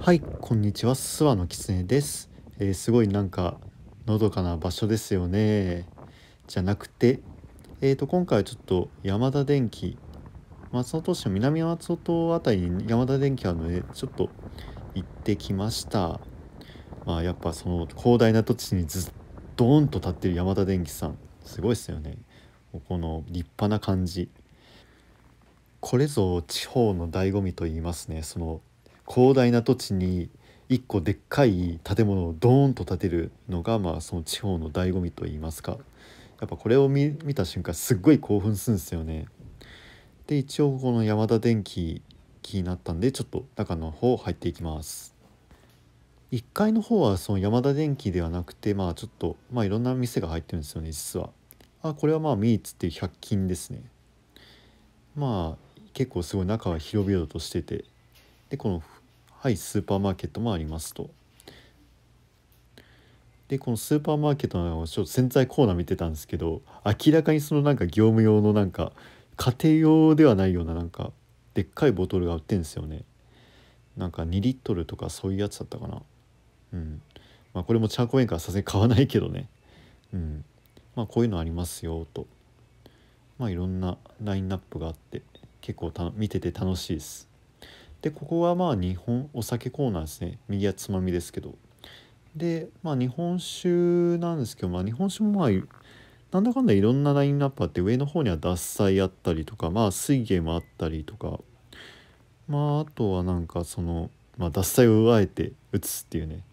はいこんにちは諏訪の狐です、えー、すごいなんかのどかな場所ですよねじゃなくてえーと、今回はちょっと山田電機松本市の南松本あたりに山田電機あるのでちょっと行ってきましたまあやっぱその広大な土地にずっと、ーんと立ってる山田電機さんすごいっすよねこの立派な感じこれぞ地方の醍醐味と言いますねその広大な土地に一個でっかい建物をドーンと建てるのが、まあ、その地方の醍醐味といいますかやっぱこれを見た瞬間すっごい興奮するんですよね。で一応この山田電機気になったんでちょっと中の方入っていきます。1階の方はその山田電機ではなくてまあちょっとまあいろんな店が入ってるんですよね実は。あこれはまあミーツっていう100均ですね。まあ結構すごい中は広々としててでこのはいスーパーマーケットもありますと。でこのスーパーマーケットのちょっと洗剤コーナー見てたんですけど明らかにそのなんか業務用のなんか家庭用ではないようななんかでっかいボトルが売ってんですよねなんか2リットルとかそういうやつだったかなうんまあこれもチャーこメンカーさすがに買わないけどねうんまあこういうのありますよとまあいろんなラインナップがあって結構見てて楽しいですでここがまあ日本お酒コーナーですね右はつまみですけどでまあ日本酒なんですけど、まあ、日本酒もまあなんだかんだいろんなラインナップあって上の方には獺祭あったりとかまあ水芸もあったりとかまああとはなんかその、まあ、獺祭をあえて打つっていうね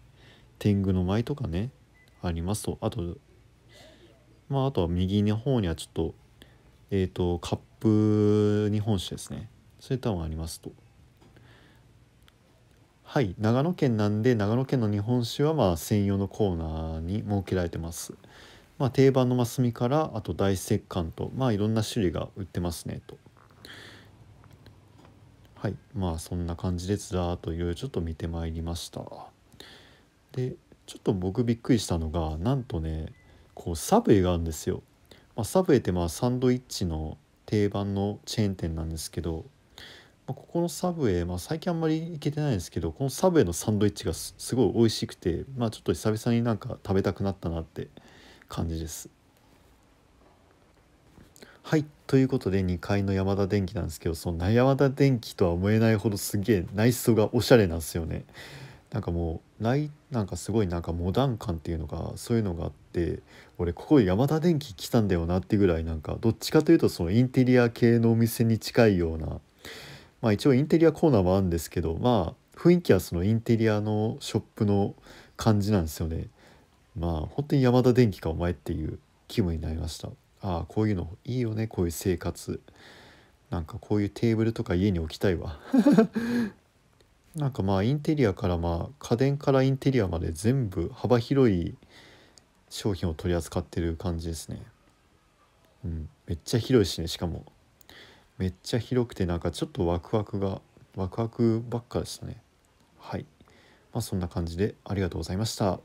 天狗の舞とかねありますとあとまああとは右の方にはちょっとえっ、ー、とカップ日本酒ですねそういったのありますと。はい長野県なんで長野県の日本酒はまあ専用のコーナーに設けられてます。まあ、定番のマスミからあと大石棺と、まあ、いろんな種類が売ってますねと。はいまあそんな感じでずらーっといろいろちょっと見てまいりました。でちょっと僕びっくりしたのがなんとねこうサブウェイがあるんですよ。まあ、サブウェイってまあサンドイッチの定番のチェーン店なんですけどまあ、ここのサブウェイ、まあ、最近あんまり行けてないんですけどこのサブウェイのサンドイッチがすごい美味しくて、まあ、ちょっと久々になんか食べたくなったなって感じです。はいということで2階の山田電機なんですけどその山田電機とは思えないほどすげえ内装がおしゃれなんですよね。なんかもうないなんかすごいなんかモダン感っていうのがそういうのがあって俺ここ山田電機来たんだよなってぐらいなんかどっちかというとそのインテリア系のお店に近いようなまあ、一応インテリアコーナーもあるんですけどまあ雰囲気はそのインテリアのショップの感じなんですよね。まあ本当に山田電機かお前っていう気分になりました。ああこういうのいいよねこういう生活。なんかこういうテーブルとか家に置きたいわ なんかまあインテリアからまあ家電からインテリアまで全部幅広い商品を取り扱ってる感じですね。うん、めっちゃ広いしねしかもめっちゃ広くてなんかちょっとワクワクがワクワクばっかですねはいまあそんな感じでありがとうございました